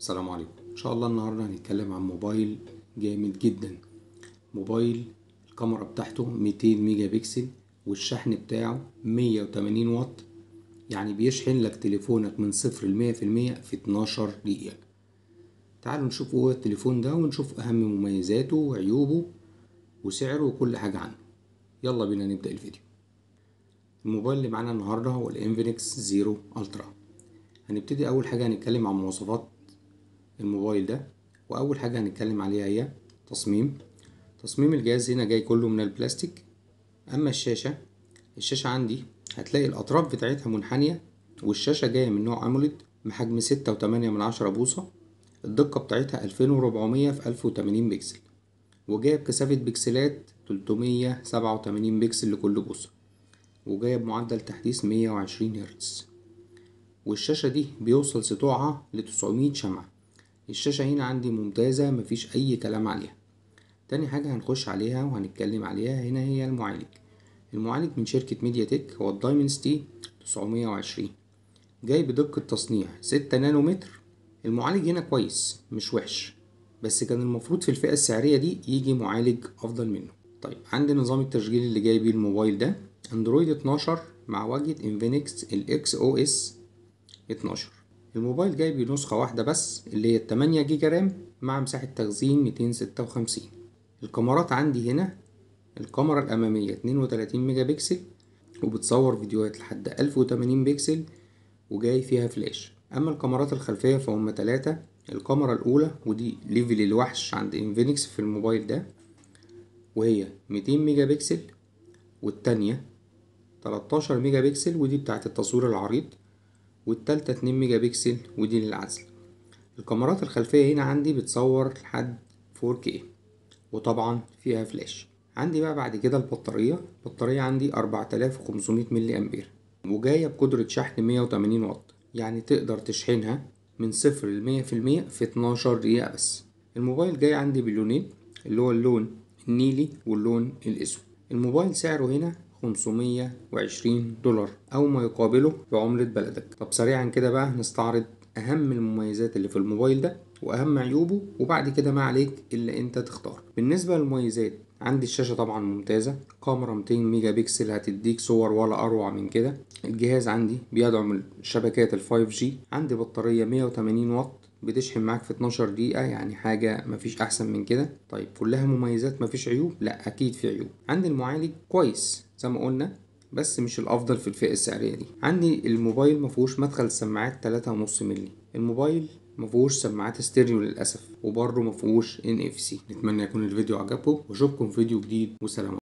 السلام عليكم ان شاء الله النهارده هنتكلم عن موبايل جامد جدا موبايل الكاميرا بتاعته 200 ميجا بكسل والشحن بتاعه 180 واط يعني بيشحن لك تليفونك من صفر ل 100% في 12 دقيقه تعالوا نشوف هو التليفون ده ونشوف اهم مميزاته وعيوبه وسعره وكل حاجه عنه يلا بينا نبدا الفيديو الموبايل اللي معانا النهارده هو الانفينكس زيرو الترا هنبتدي اول حاجه هنتكلم عن مواصفات الموبايل ده واول حاجة هنتكلم عليها هي تصميم تصميم الجهاز هنا جاي كله من البلاستيك اما الشاشة الشاشة عندي هتلاقي الاطراف بتاعتها منحنية والشاشة جاية من نوع اموليد بحجم ستة وتمانية من عشرة بوصة الدقة بتاعتها ألفين وربعمية في ألف وتمانين بكسل وجاية بكثافة بكسلات تلتمية سبعة وتمانين بكسل لكل بوصة وجاية بمعدل تحديث مية وعشرين هرتز والشاشة دي بيوصل سطوعها لتسعمية شمعة الشاشة هنا عندي ممتازة مفيش أي كلام عليها تاني حاجة هنخش عليها وهنتكلم عليها هنا هي المعالج المعالج من شركة ميديا تك هو الدايمنستي 920 جاي بدقة تصنيع 6 نانومتر المعالج هنا كويس مش وحش بس كان المفروض في الفئة السعرية دي يجي معالج أفضل منه طيب عندي نظام التشغيل اللي جاي بيه الموبايل ده اندرويد 12 مع واجهة انفينكس الاكس او اس 12 الموبايل جاي بنسخة واحدة بس اللي هي 8 جيجا رام مع مساحة تخزين 256 الكاميرات عندي هنا الكاميرا الأمامية 32 ميجا بكسل وبتصور فيديوهات لحد 1080 بكسل وجاي فيها فلاش أما الكاميرات الخلفية فهم تلاتة الكاميرا الأولى ودي ليفل الوحش عند انفينكس في الموبايل ده وهي 200 ميجا بكسل والتانية 13 ميجا بكسل ودي بتاعة التصوير العريض والتالتة 2 ميجا بكسل ودي للعزل الكاميرات الخلفية هنا عندي بتصور لحد 4K وطبعا فيها فلاش عندي بقى بعد كده البطارية البطارية عندي 4500 ملي أمبير وجاية بقدرة شحن 180 واط يعني تقدر تشحنها من صفر لمية في المية في 12 دقيقة بس الموبايل جاي عندي باللونين اللي هو اللون النيلي واللون الأسود الموبايل سعره هنا 520 دولار أو ما يقابله بعملة بلدك طب سريعا كده بقى نستعرض أهم المميزات اللي في الموبايل ده وأهم عيوبه وبعد كده ما عليك إلا أنت تختار بالنسبة للمميزات عندي الشاشة طبعا ممتازة كاميرا 200 ميجا بكسل هتديك صور ولا أروع من كده الجهاز عندي بيدعم شبكات ال 5G عندي بطارية 180 واط بتشحن معاك في 12 دقيقة يعني حاجة مفيش أحسن من كده طيب كلها مميزات مفيش عيوب لا أكيد في عيوب عندي المعالج كويس زي ما قلنا بس مش الأفضل في الفئة السعرية دي عندي الموبايل مفهوش مدخل سماعات 3.5 مللي الموبايل مفهوش سماعات ستيريو للأسف وبره مفهوش ان اف سي نتمنى يكون الفيديو عجبكم واشوفكم في فيديو جديد وسلام